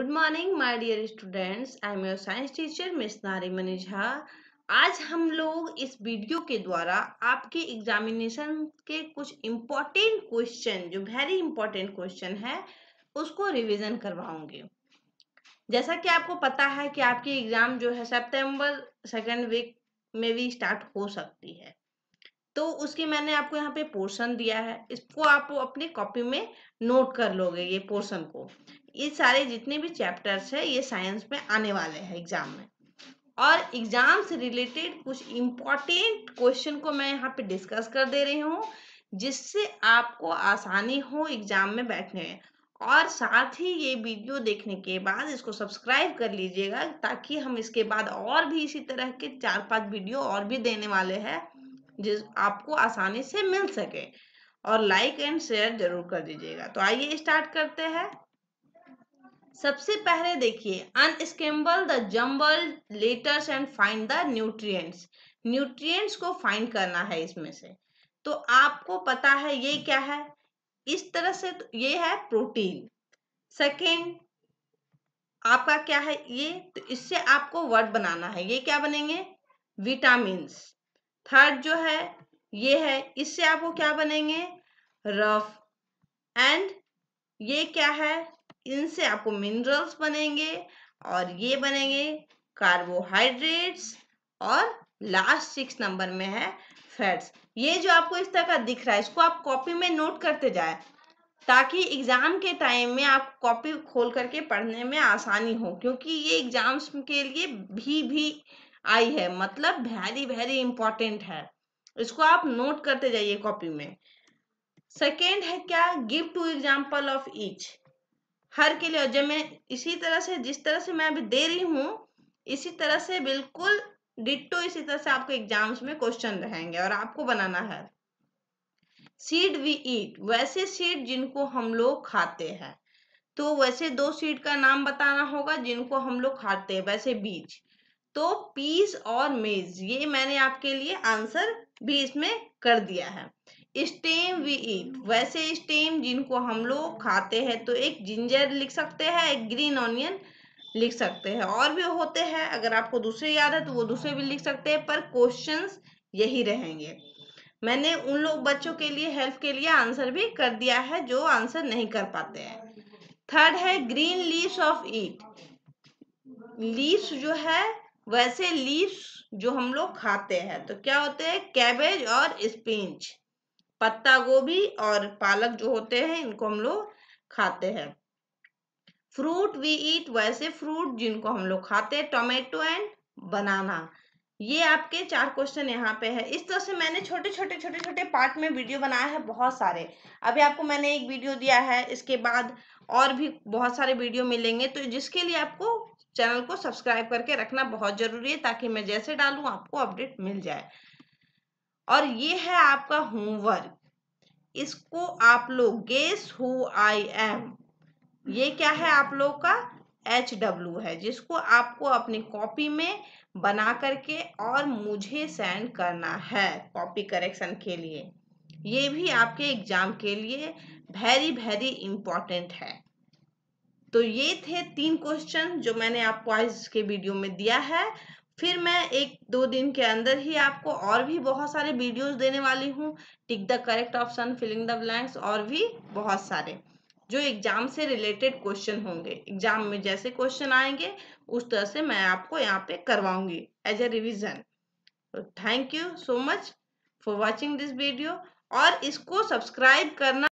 good morning my dear students I am your science teacher miss Nari Manisha आज हम लोग इस वीडियो के द्वारा आपके एग्जामिनेशन के कुछ इम्पोर्टेंट क्वेश्चन जो वेरी इंपॉर्टेंट क्वेश्चन है उसको रिवीजन करवाऊंगे जैसा कि आपको पता है कि आपकी एग्जाम जो है सितंबर सेकेंड वीक में भी स्टार्ट हो सकती है तो उसकी मैंने आपको यहाँ पे पोर्शन दिया है इसको आप अपनी कॉपी में नोट कर लोगे ये पोर्शन को ये सारे जितने भी चैप्टर्स है ये साइंस में आने वाले हैं एग्जाम में और एग्जाम से रिलेटेड कुछ इम्पॉर्टेंट क्वेश्चन को मैं यहाँ पे डिस्कस कर दे रही हूँ जिससे आपको आसानी हो एग्जाम में बैठने में और साथ ही ये वीडियो देखने के बाद इसको सब्सक्राइब कर लीजिएगा ताकि हम इसके बाद और भी इसी तरह के चार पांच वीडियो और भी देने वाले हैं जिस आपको आसानी से मिल सके और लाइक एंड शेयर जरूर कर दीजिएगा तो आइए स्टार्ट करते हैं सबसे पहले देखिए unscramble the jumbled letters and find the nutrients nutrients को फाइंड करना है इसमें से तो आपको पता है ये क्या है इस तरह से तो ये है प्रोटीन सेकेंड आपका क्या है ये तो इससे आपको वर्ड बनाना है ये क्या बनेंगे विटामिन थर्ड जो है ये है इससे आपको क्या बनेंगे रफ एंड ये क्या है इनसे आपको मिनरल्स बनेंगे और ये बनेंगे कार्बोहाइड्रेट्स और लास्ट सिक्स नंबर में है फैट्स ये जो आपको इस तरह का दिख रहा है इसको आप कॉपी में नोट करते जाए ताकि एग्ज़ाम के टाइम में आप कॉपी खोल करके पढ़ने में आसानी हो क्योंकि ये एग्ज़ाम्स के लिए भी भी आई है मतलब वेरी वेरी इंपॉर्टेंट है इसको आप नोट करते जाइए कॉपी में सेकेंड है क्या give two example of each हर के लिए जब मैं इसी तरह से जिस तरह से मैं अभी दे रही हूँ इसी तरह से बिल्कुल डिट्टो इसी तरह से आपको एग्जाम्स में क्वेश्चन रहेंगे और आपको बनाना है सीड वी ईट वैसे सीड जिनको हम लोग खाते हैं तो वैसे दो सीड का नाम बताना होगा जिनको हम लोग खाते हैं वैसे बीज तो पीस और मेज ये मैंने आपके लिए आंसर भी इसमें कर दिया है स्टेम वी ईट वैसे स्टेम जिनको हम लोग खाते हैं तो एक जिंजर लिख सकते हैं एक ग्रीन ऑनियन लिख सकते हैं और भी होते हैं अगर आपको दूसरे याद है तो वो दूसरे भी लिख सकते हैं पर क्वेश्चंस यही रहेंगे मैंने उन लोग बच्चों के लिए हेल्प के लिए आंसर भी कर दिया है जो आंसर नहीं कर पाते हैं थर्ड है green leaves of eat leaves जो है वैसे लीव जो हम लोग खाते हैं तो क्या होते हैं कैबेज और स्पिंच पत्ता गोभी और पालक जो होते हैं इनको हम लोग खाते हैं फ्रूट वी ईट वैसे फ्रूट जिनको हम लोग खाते हैं टोमेटो एंड बनाना ये आपके चार क्वेश्चन यहाँ पे है इस तरह से मैंने छोटे छोटे छोटे छोटे पार्ट में वीडियो बनाया है बहुत सारे अभी आपको मैंने एक वीडियो दिया है इसके बाद और भी बहुत सारे वीडियो मिलेंगे तो जिसके लिए आपको चैनल को सब्सक्राइब करके रखना बहुत जरूरी है ताकि मैं जैसे डालूं आपको अपडेट मिल जाए और ये है आपका होमवर्क इसको आप लोग गेस हु आई एम ये क्या है आप लोग का एच डब्ल्यू है जिसको आपको अपनी कॉपी में बना करके और मुझे सेंड करना है कॉपी करेक्शन के लिए ये भी आपके एग्जाम के लिए वेरी वेरी इम्पोर्टेंट है तो ये थे तीन क्वेश्चन जो मैंने आपको आज के वीडियो में दिया है फिर मैं एक दो दिन के अंदर ही आपको और भी बहुत सारे वीडियोस देने वाली हूँ tick the correct option filling the blanks और भी बहुत सारे जो एग्जाम से रिलेटेड क्वेश्चन होंगे एग्जाम में जैसे क्वेश्चन आएंगे उस तरह से मैं आपको यहाँ पे करवाऊंगी as a revision thank you so much for watching this video और इसको सब्सक्राइब करना